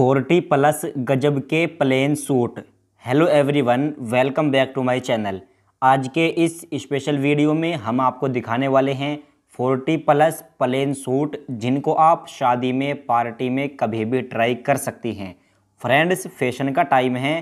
forty plus गजब के plain suit hello everyone welcome back to my channel आज के इस स्पेशल वीडियो में हम आपको दिखाने वाले हैं फोर्टी प्लस प्लेन सूट जिनको आप शादी में पार्टी में कभी भी ट्राई कर सकती हैं फ्रेंड्स फैशन का टाइम है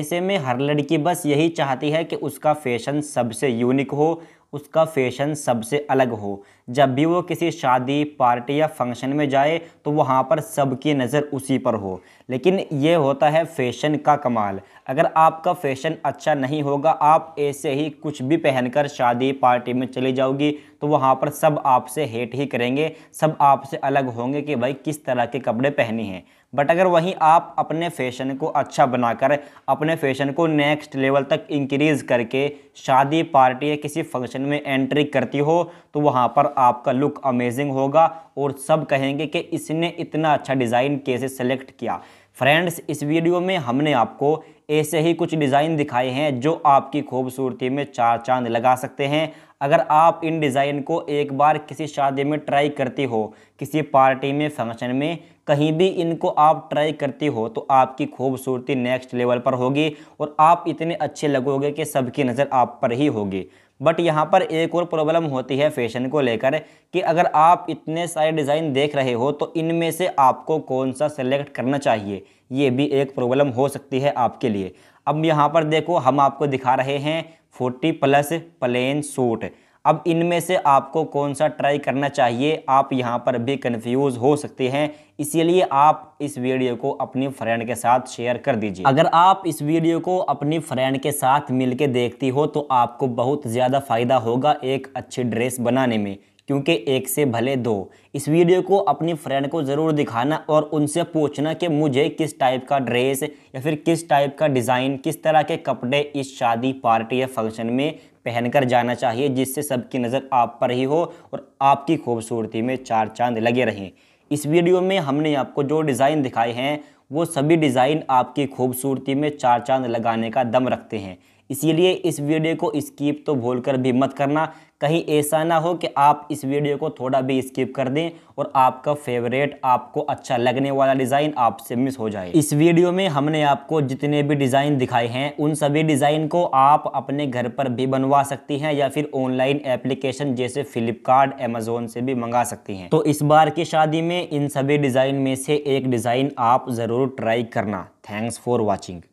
ऐसे में हर लड़की बस यही चाहती है कि उसका फैशन सबसे यूनिक हो उसका फैशन सबसे अलग हो जब भी वो किसी शादी पार्टी या फंक्शन में जाए तो वहाँ पर सबकी नज़र उसी पर हो लेकिन ये होता है फैशन का कमाल अगर आपका फैशन अच्छा नहीं होगा आप ऐसे ही कुछ भी पहनकर शादी पार्टी में चली जाओगी तो वहाँ पर सब आपसे हेट ही करेंगे सब आपसे अलग होंगे कि भाई किस तरह के कपड़े पहने हैं बट अगर वहीं आप अपने फैशन को अच्छा बनाकर अपने फैशन को नेक्स्ट लेवल तक इंक्रीज़ करके शादी पार्टी या किसी फंक्शन सेक्शन में एंट्री करती हो तो वहाँ पर आपका लुक अमेजिंग होगा और सब कहेंगे कि इसने इतना अच्छा डिज़ाइन कैसे सेलेक्ट किया फ्रेंड्स इस वीडियो में हमने आपको ऐसे ही कुछ डिज़ाइन दिखाए हैं जो आपकी खूबसूरती में चार चांद लगा सकते हैं अगर आप इन डिज़ाइन को एक बार किसी शादी में ट्राई करती हो किसी पार्टी में फंक्शन में कहीं भी इनको आप ट्राई करती हो तो आपकी खूबसूरती नेक्स्ट लेवल पर होगी और आप इतने अच्छे लगोगे कि सबकी नज़र आप पर ही होगी बट यहाँ पर एक और प्रॉब्लम होती है फैशन को लेकर कि अगर आप इतने सारे डिज़ाइन देख रहे हो तो इनमें से आपको कौन सा सेलेक्ट करना चाहिए ये भी एक प्रॉब्लम हो सकती है आपके लिए अब यहाँ पर देखो हम आपको दिखा रहे हैं फोर्टी प्लस प्लेन सूट अब इनमें से आपको कौन सा ट्राई करना चाहिए आप यहाँ पर भी कन्फ्यूज हो सकते हैं इसीलिए आप इस वीडियो को अपनी फ्रेंड के साथ शेयर कर दीजिए अगर आप इस वीडियो को अपनी फ्रेंड के साथ मिलके देखती हो तो आपको बहुत ज़्यादा फ़ायदा होगा एक अच्छी ड्रेस बनाने में क्योंकि एक से भले दो इस वीडियो को अपनी फ्रेंड को ज़रूर दिखाना और उनसे पूछना कि मुझे किस टाइप का ड्रेस या फिर किस टाइप का डिज़ाइन किस तरह के कपड़े इस शादी पार्टी या फंक्शन में पहनकर जाना चाहिए जिससे सबकी नज़र आप पर ही हो और आपकी खूबसूरती में चार चांद लगे रहें इस वीडियो में हमने आपको जो डिज़ाइन दिखाए हैं वो सभी डिज़ाइन आपकी खूबसूरती में चार चांद लगाने का दम रखते हैं इसीलिए इस वीडियो को स्किप तो भूलकर भी मत करना कहीं ऐसा ना हो कि आप इस वीडियो को थोड़ा भी स्किप कर दें और आपका फेवरेट आपको अच्छा लगने वाला डिज़ाइन आपसे मिस हो जाए इस वीडियो में हमने आपको जितने भी डिज़ाइन दिखाए हैं उन सभी डिज़ाइन को आप अपने घर पर भी बनवा सकती हैं या फिर ऑनलाइन एप्लीकेशन जैसे फ्लिपकार्ट अमेजोन से भी मंगा सकती हैं तो इस बार की शादी में इन सभी डिज़ाइन में से एक डिज़ाइन आप ज़रूर ट्राई करना थैंक्स फॉर वॉचिंग